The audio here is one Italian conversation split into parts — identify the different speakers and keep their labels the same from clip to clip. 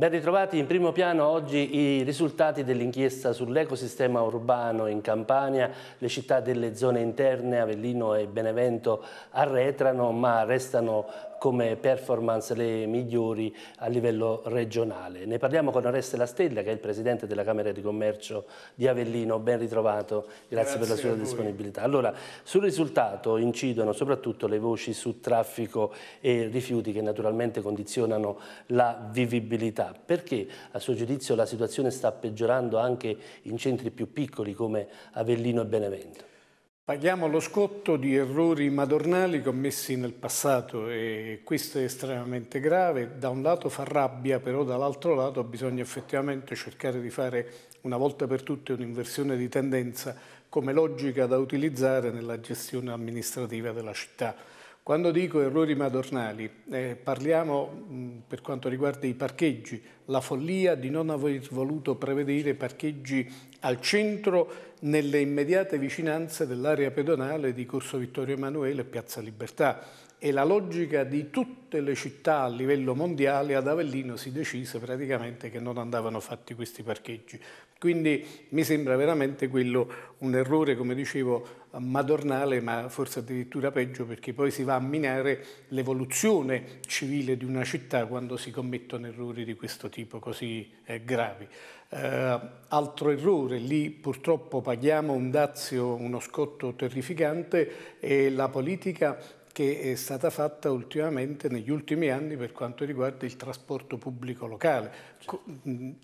Speaker 1: Ben ritrovati in primo piano oggi i risultati dell'inchiesta sull'ecosistema urbano in Campania. Le città delle zone interne, Avellino e Benevento, arretrano ma restano come performance le migliori a livello regionale. Ne parliamo con Oreste La Stella, che è il Presidente della Camera di Commercio di Avellino, ben ritrovato, grazie, grazie per la sua disponibilità. Allora, sul risultato incidono soprattutto le voci su traffico e rifiuti che naturalmente condizionano la vivibilità, perché a suo giudizio la situazione sta peggiorando anche in centri più piccoli come Avellino e Benevento? Paghiamo lo scotto di errori madornali
Speaker 2: commessi nel passato e questo è estremamente grave. Da un lato fa rabbia, però dall'altro lato bisogna effettivamente cercare di fare una volta per tutte un'inversione di tendenza come logica da utilizzare nella gestione amministrativa della città. Quando dico errori madornali, eh, parliamo mh, mm, per quanto riguarda i parcheggi, la follia di non aver voluto prevedere parcheggi al centro nelle immediate vicinanze dell'area pedonale di Corso Vittorio Emanuele e Piazza Libertà e la logica di tutte le città a livello mondiale, ad Avellino si decise praticamente che non andavano fatti questi parcheggi. Quindi mi sembra veramente quello un errore, come dicevo, madornale, ma forse addirittura peggio, perché poi si va a minare l'evoluzione civile di una città quando si commettono errori di questo tipo così eh, gravi. Eh, altro errore, lì purtroppo paghiamo un dazio, uno scotto terrificante e la politica che è stata fatta ultimamente negli ultimi anni per quanto riguarda il trasporto pubblico locale, certo.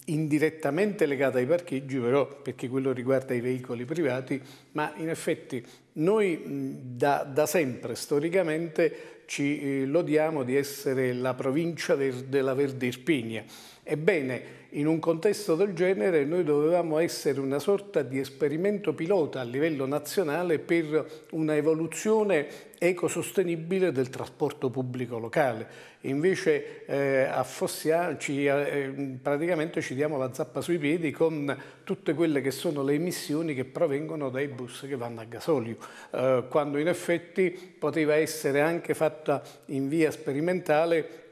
Speaker 2: indirettamente legata ai parcheggi però perché quello riguarda i veicoli privati, ma in effetti noi da, da sempre storicamente ci eh, lodiamo di essere la provincia ver, della Verdirpigna. Ebbene, in un contesto del genere noi dovevamo essere una sorta di esperimento pilota a livello nazionale per una evoluzione ecosostenibile del trasporto pubblico locale. Invece eh, affossiarci, eh, praticamente ci diamo la zappa sui piedi con tutte quelle che sono le emissioni che provengono dai bus che vanno a gasolio, eh, quando in effetti poteva essere anche fatta in via sperimentale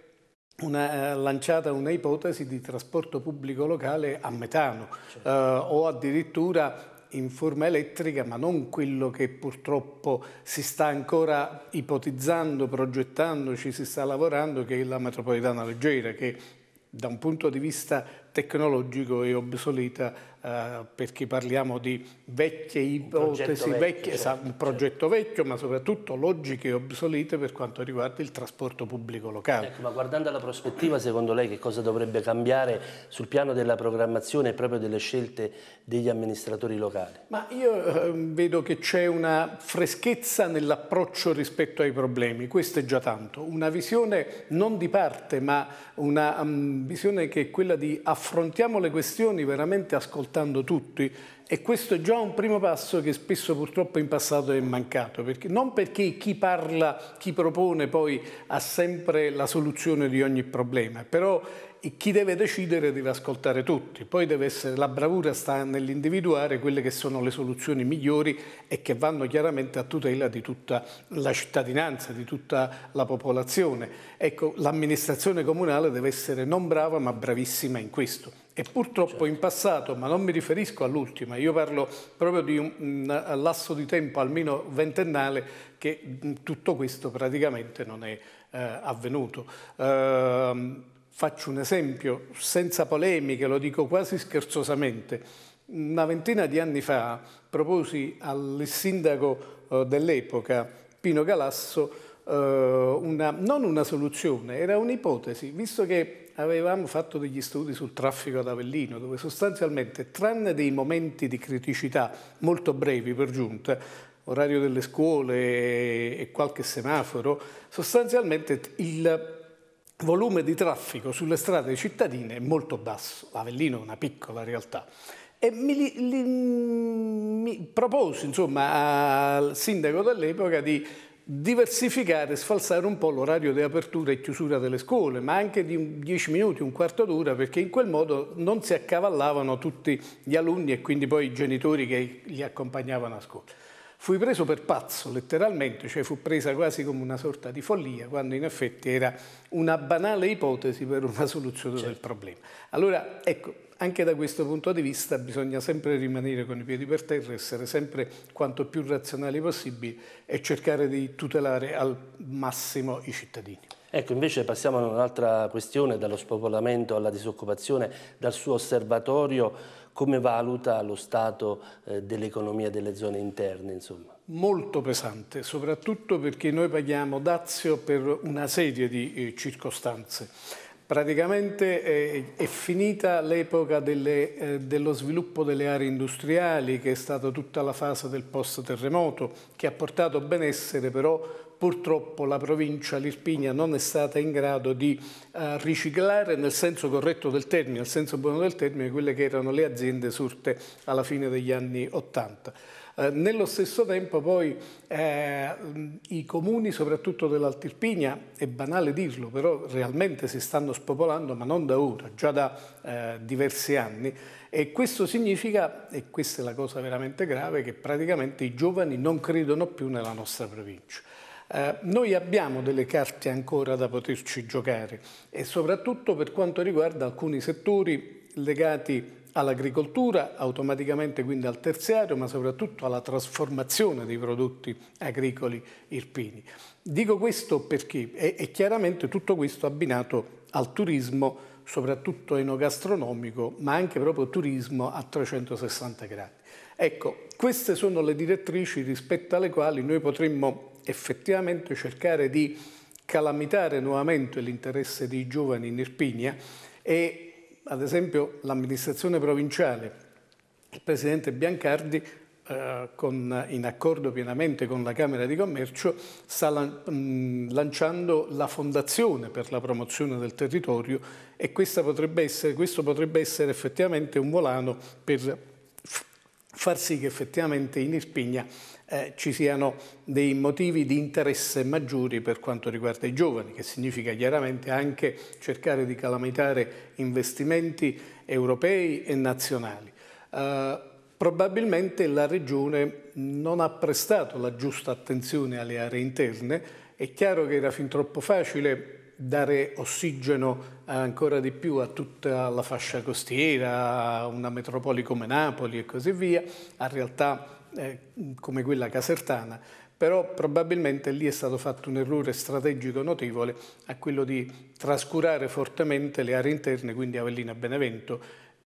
Speaker 2: una, eh, lanciata un'ipotesi di trasporto pubblico locale a metano certo. eh, o addirittura in forma elettrica, ma non quello che purtroppo si sta ancora ipotizzando, progettando, ci si sta lavorando, che è la metropolitana leggera, che da un punto di vista tecnologico è obsoleta Uh, perché parliamo di vecchie ipotesi, un progetto, vecchio, sa, un certo, certo. progetto certo. vecchio, ma soprattutto logiche obsolete
Speaker 1: per quanto riguarda il trasporto pubblico locale. Ecco, ma guardando la prospettiva, secondo lei che cosa dovrebbe cambiare sul piano della programmazione e proprio delle scelte degli amministratori locali?
Speaker 2: Ma io eh, vedo che c'è una freschezza nell'approccio rispetto ai problemi, questo è già tanto, una visione non di parte, ma una um, visione che è quella di affrontare affrontiamo le questioni veramente ascoltando tutti, e questo è già un primo passo che spesso purtroppo in passato è mancato, perché, non perché chi parla, chi propone poi ha sempre la soluzione di ogni problema, però chi deve decidere deve ascoltare tutti, poi deve essere, la bravura sta nell'individuare quelle che sono le soluzioni migliori e che vanno chiaramente a tutela di tutta la cittadinanza, di tutta la popolazione. Ecco, l'amministrazione comunale deve essere non brava ma bravissima in questo. E purtroppo in passato, ma non mi riferisco all'ultima, io parlo proprio di un, lasso di tempo almeno ventennale che mm, tutto questo praticamente non è eh, avvenuto. Eh, faccio un esempio, senza polemiche, lo dico quasi scherzosamente. Una ventina di anni fa proposi al sindaco eh, dell'epoca, Pino Galasso, eh, una, non una soluzione, era un'ipotesi, visto che avevamo fatto degli studi sul traffico ad Avellino, dove sostanzialmente, tranne dei momenti di criticità molto brevi per giunta, orario delle scuole e qualche semaforo, sostanzialmente il volume di traffico sulle strade cittadine è molto basso. Avellino è una piccola realtà. E mi, li, mi proposi insomma, al sindaco dell'epoca di diversificare, sfalsare un po' l'orario di apertura e chiusura delle scuole, ma anche di 10 minuti, un quarto d'ora, perché in quel modo non si accavallavano tutti gli alunni e quindi poi i genitori che li accompagnavano a scuola. Fui preso per pazzo, letteralmente, cioè fu presa quasi come una sorta di follia, quando in effetti era una banale ipotesi per una soluzione certo. del problema. Allora, ecco, anche da questo punto di vista bisogna sempre rimanere con i piedi per terra, essere sempre quanto più razionali possibili e cercare di tutelare al massimo i cittadini.
Speaker 1: Ecco, invece passiamo ad un'altra questione, dallo spopolamento alla disoccupazione, dal suo osservatorio, come valuta lo stato eh, dell'economia delle zone interne? Insomma?
Speaker 2: Molto pesante, soprattutto perché noi paghiamo dazio per una serie di eh, circostanze Praticamente è, eh, è finita l'epoca eh, dello sviluppo delle aree industriali, che è stata tutta la fase del post-terremoto, che ha portato benessere, però purtroppo la provincia, l'Irpigna, non è stata in grado di eh, riciclare nel senso corretto del termine, nel senso buono del termine, quelle che erano le aziende sorte alla fine degli anni Ottanta. Eh, nello stesso tempo poi eh, i comuni, soprattutto dell'Altirpigna, è banale dirlo, però realmente si stanno spopolando, ma non da ora, già da eh, diversi anni. E questo significa, e questa è la cosa veramente grave, che praticamente i giovani non credono più nella nostra provincia. Eh, noi abbiamo delle carte ancora da poterci giocare e soprattutto per quanto riguarda alcuni settori legati all'agricoltura, automaticamente quindi al terziario, ma soprattutto alla trasformazione dei prodotti agricoli irpini. Dico questo perché è, chiaramente tutto questo abbinato al turismo, soprattutto enogastronomico, ma anche proprio turismo a 360 gradi. Ecco, queste sono le direttrici rispetto alle quali noi potremmo effettivamente cercare di calamitare nuovamente l'interesse dei giovani in Irpinia e ad esempio l'amministrazione provinciale, il presidente Biancardi eh, con, in accordo pienamente con la Camera di Commercio sta lan mm, lanciando la fondazione per la promozione del territorio e potrebbe essere, questo potrebbe essere effettivamente un volano per far sì che effettivamente in Irpigna eh, ci siano dei motivi di interesse maggiori per quanto riguarda i giovani, che significa chiaramente anche cercare di calamitare investimenti europei e nazionali. Eh, probabilmente la Regione non ha prestato la giusta attenzione alle aree interne, è chiaro che era fin troppo facile dare ossigeno ancora di più a tutta la fascia costiera, a una metropoli come Napoli e così via, a realtà eh, come quella casertana, però probabilmente lì è stato fatto un errore strategico notevole a quello di trascurare fortemente le aree interne, quindi Avellino e Benevento,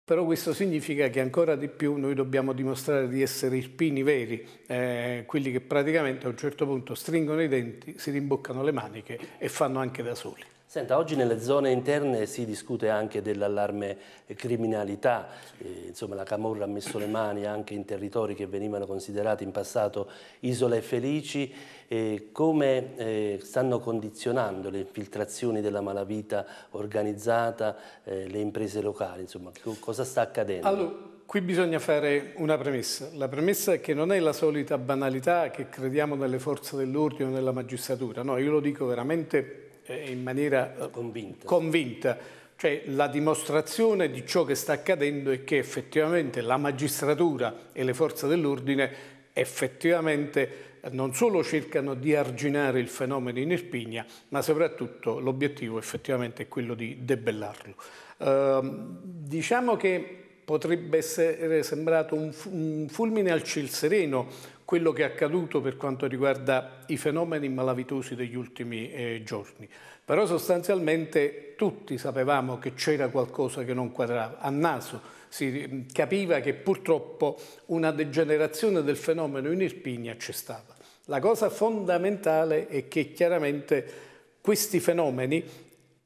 Speaker 2: però questo significa che ancora di più noi dobbiamo dimostrare di essere irpini veri, eh, quelli che praticamente a un certo punto stringono i denti, si rimboccano le maniche e fanno anche da soli.
Speaker 1: Senta, oggi nelle zone interne si discute anche dell'allarme criminalità, eh, insomma la Camorra ha messo le mani anche in territori che venivano considerati in passato isole felici, eh, come eh, stanno condizionando le infiltrazioni della malavita organizzata, eh, le imprese locali, insomma cosa sta accadendo? Allora qui bisogna fare una premessa.
Speaker 2: La premessa è che non è la solita banalità che crediamo nelle forze dell'ordine o nella magistratura. No, io lo dico veramente eh, in maniera eh, convinta. convinta. Cioè la dimostrazione di ciò che sta accadendo è che effettivamente la magistratura e le forze dell'ordine effettivamente eh, non solo cercano di arginare il fenomeno in Irpigna, ma soprattutto l'obiettivo effettivamente è quello di debellarlo. Eh, diciamo che potrebbe essere sembrato un, fulmine al ciel sereno quello che è accaduto per quanto riguarda i fenomeni malavitosi degli ultimi eh, giorni. Però sostanzialmente tutti sapevamo che c'era qualcosa che non quadrava. A naso si mm, capiva che purtroppo una degenerazione del fenomeno in Irpigna c'è stata. La cosa fondamentale è che chiaramente questi fenomeni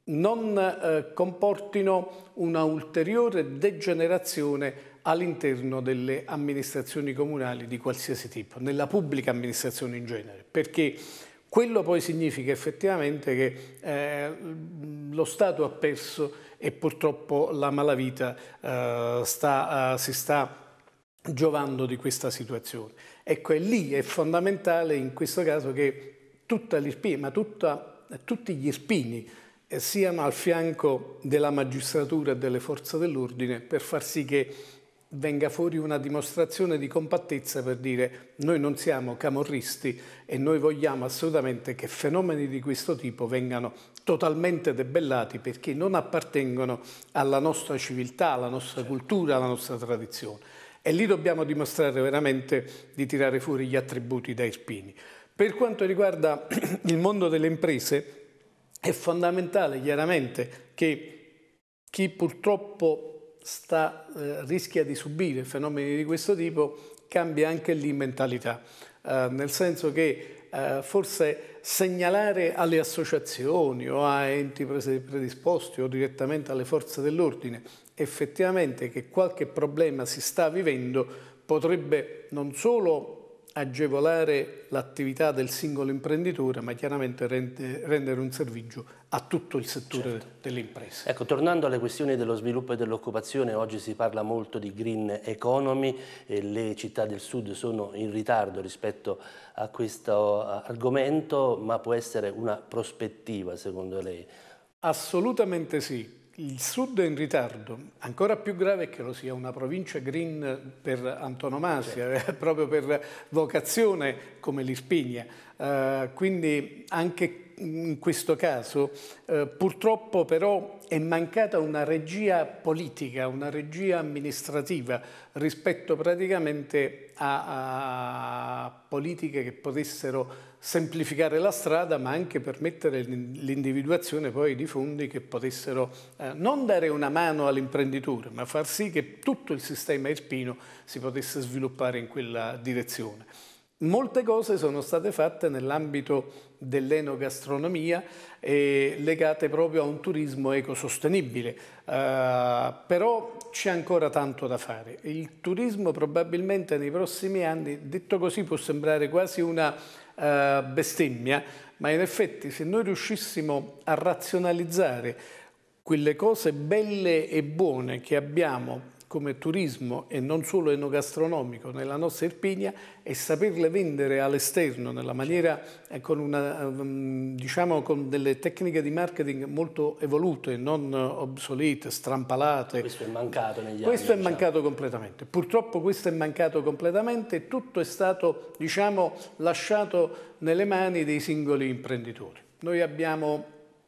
Speaker 2: non eh, comportino una ulteriore degenerazione all'interno delle amministrazioni comunali di qualsiasi tipo, nella pubblica amministrazione in genere, perché quello poi significa effettivamente che eh, lo Stato ha perso e purtroppo la malavita eh, sta, eh, si sta giovando di questa situazione. Ecco, è lì, è fondamentale in questo caso che tutta l'ISPI, ma tutta, tutti gli spini siano al fianco della magistratura e delle forze dell'ordine per far sì che venga fuori una dimostrazione di compattezza per dire noi non siamo camorristi e noi vogliamo assolutamente che fenomeni di questo tipo vengano totalmente debellati perché non appartengono alla nostra civiltà, alla nostra cultura, alla nostra tradizione. E lì dobbiamo dimostrare veramente di tirare fuori gli attributi da Irpini. Per quanto riguarda il mondo delle imprese, è fondamentale chiaramente che chi purtroppo sta, eh, rischia di subire fenomeni di questo tipo cambia anche lì mentalità, eh, nel senso che eh, forse segnalare alle associazioni o a enti predisposti o direttamente alle forze dell'ordine effettivamente che qualche problema si sta vivendo potrebbe non solo agevolare l'attività del singolo imprenditore, ma chiaramente rende, rendere un servizio a tutto il settore certo. delle imprese.
Speaker 1: Ecco, tornando alle questioni dello sviluppo e dell'occupazione, oggi si parla molto di green economy, e le città del sud sono in ritardo rispetto a questo argomento, ma può essere una prospettiva secondo lei? Assolutamente sì, il sud è in
Speaker 2: ritardo, ancora più grave è che lo sia una provincia green per antonomasia, certo. proprio per vocazione come l'Irpigna. Uh, eh, quindi anche in questo caso. Eh, purtroppo però è mancata una regia politica, una regia amministrativa rispetto praticamente a, a politiche che potessero semplificare la strada ma anche permettere l'individuazione poi di fondi che potessero eh, non dare una mano all'imprenditore ma far sì che tutto il sistema irpino si potesse sviluppare in quella direzione. Molte cose sono state fatte nell'ambito dell'enogastronomia eh, legate proprio a un turismo ecosostenibile, eh, però c'è ancora tanto da fare. Il turismo probabilmente nei prossimi anni, detto così può sembrare quasi una eh, bestemmia, ma in effetti se noi riuscissimo a razionalizzare quelle cose belle e buone che abbiamo come turismo e non solo enogastronomico nella nostra Irpigna e saperle vendere all'esterno nella maniera eh, con, una, eh, mm, diciamo, con delle tecniche di marketing molto evolute, non obsolete, strampalate. Questo è mancato negli questo anni. Questo è diciamo. mancato completamente. Purtroppo questo è mancato completamente, e tutto è stato diciamo, lasciato nelle mani dei singoli imprenditori. Noi abbiamo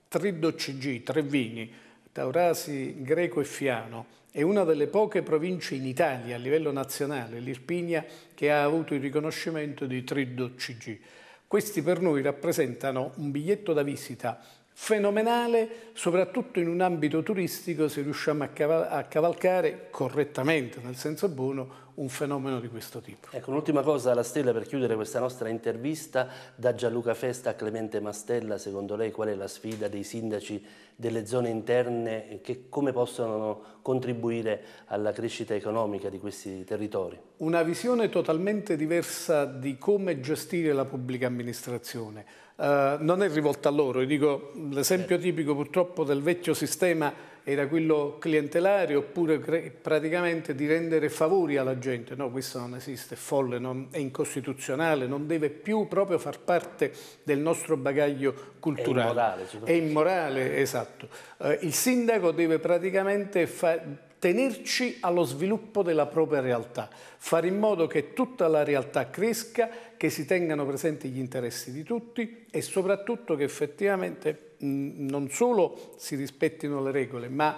Speaker 2: tre DCG, tre vini, Taurasi, Greco e Fiano, è una delle poche province in Italia a livello nazionale, l'Irpigna, che ha avuto il riconoscimento di Triddo CG. Questi per noi rappresentano un biglietto da visita fenomenale, soprattutto in un ambito turistico, se riusciamo a, caval a cavalcare correttamente, nel senso buono, un fenomeno di questo tipo.
Speaker 1: Ecco, un'ultima cosa alla stella per chiudere questa nostra intervista, da Gianluca Festa a Clemente Mastella, secondo lei qual è la sfida dei sindaci delle zone interne che come possono contribuire alla crescita economica di questi territori?
Speaker 2: Una visione totalmente diversa di come gestire la pubblica amministrazione eh, non è rivolta a loro. Io dico, l'esempio certo. tipico purtroppo del vecchio sistema era quello clientelare oppure praticamente di rendere favori alla gente. No, questo non esiste, è folle, non, è incostituzionale, non deve più proprio far parte del nostro bagaglio culturale. È immorale. È immorale, esatto. Eh, il sindaco deve praticamente tenerci allo sviluppo della propria realtà, fare in modo che tutta la realtà cresca, che si tengano presenti gli interessi di tutti e soprattutto che effettivamente non solo si rispettino le regole, ma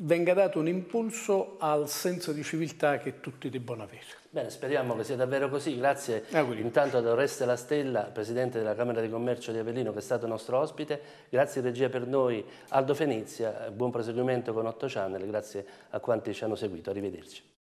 Speaker 2: venga dato un impulso al senso di civiltà che tutti debbono avere.
Speaker 1: Bene, speriamo che sia davvero così. Grazie Auguri. intanto ad Oreste La Stella, Presidente della Camera di Commercio di Avellino, che è stato nostro ospite. Grazie regia per noi Aldo Fenizia, buon proseguimento con 8 Channel, grazie a quanti ci hanno seguito. Arrivederci.